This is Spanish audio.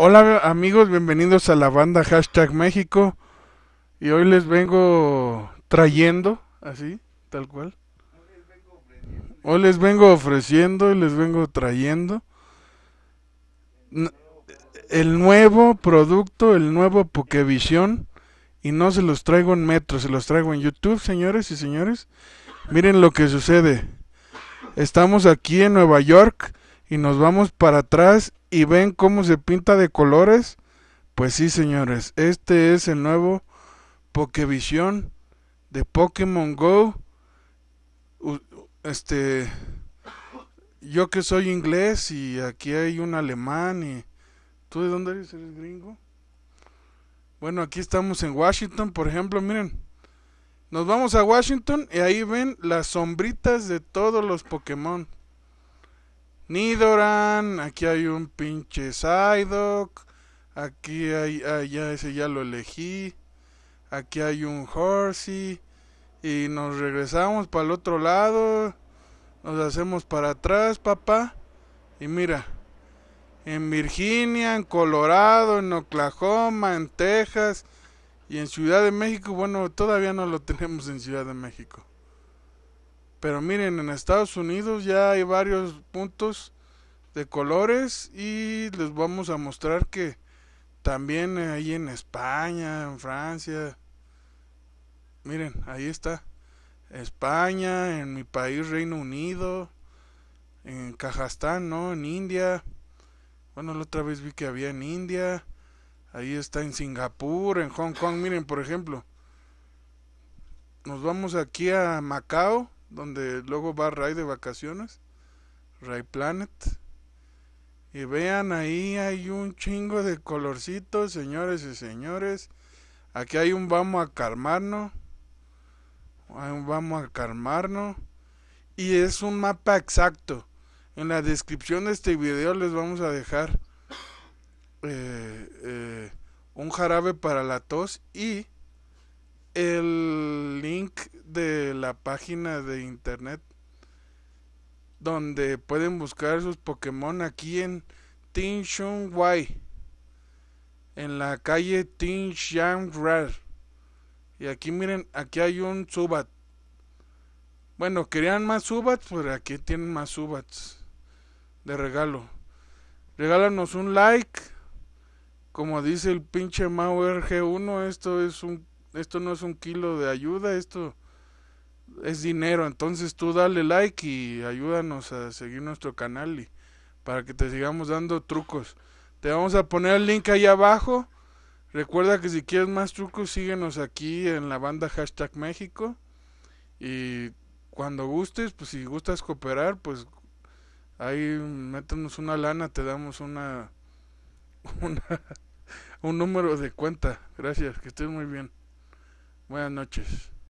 Hola amigos, bienvenidos a la banda hashtag México. Y hoy les vengo trayendo, así, tal cual. Hoy les vengo ofreciendo y les vengo trayendo el nuevo producto, el nuevo Pokevisión. Y no se los traigo en Metro, se los traigo en YouTube, señores y señores. Miren lo que sucede. Estamos aquí en Nueva York y nos vamos para atrás y ven cómo se pinta de colores, pues sí, señores, este es el nuevo Pokevisión de Pokémon Go. Este yo que soy inglés y aquí hay un alemán y ¿tú de dónde eres? ¿Eres gringo? Bueno, aquí estamos en Washington, por ejemplo, miren. Nos vamos a Washington y ahí ven las sombritas de todos los Pokémon. Nidoran, aquí hay un pinche Psyduck, aquí hay, ah, ya ese ya lo elegí, aquí hay un Horsey, y nos regresamos para el otro lado, nos hacemos para atrás, papá, y mira, en Virginia, en Colorado, en Oklahoma, en Texas, y en Ciudad de México, bueno, todavía no lo tenemos en Ciudad de México. Pero miren, en Estados Unidos ya hay varios puntos de colores y les vamos a mostrar que también ahí en España, en Francia, miren, ahí está. España, en mi país Reino Unido, en Kazajstán, ¿no? En India. Bueno, la otra vez vi que había en India. Ahí está en Singapur, en Hong Kong. Miren, por ejemplo, nos vamos aquí a Macao donde luego va Ray de vacaciones, Ray Planet. Y vean ahí hay un chingo de colorcitos, señores y señores. Aquí hay un vamos a calmarnos. Hay un vamos a calmarnos. Y es un mapa exacto. En la descripción de este video les vamos a dejar eh, eh, un jarabe para la tos y el link de la página de internet donde pueden buscar sus Pokémon aquí en Tin Shung Wai, en la calle Tin Shang Rar. Y aquí miren, aquí hay un Subat. Bueno, querían más Subats, pero pues aquí tienen más Subats de regalo. Regálanos un like. Como dice el pinche Mauer G1, esto es un esto no es un kilo de ayuda, esto es dinero. Entonces tú dale like y ayúdanos a seguir nuestro canal y para que te sigamos dando trucos. Te vamos a poner el link ahí abajo. Recuerda que si quieres más trucos, síguenos aquí en la banda hashtag México. Y cuando gustes, pues si gustas cooperar, pues ahí métenos una lana, te damos una, una un número de cuenta. Gracias, que estés muy bien. Buenas noches.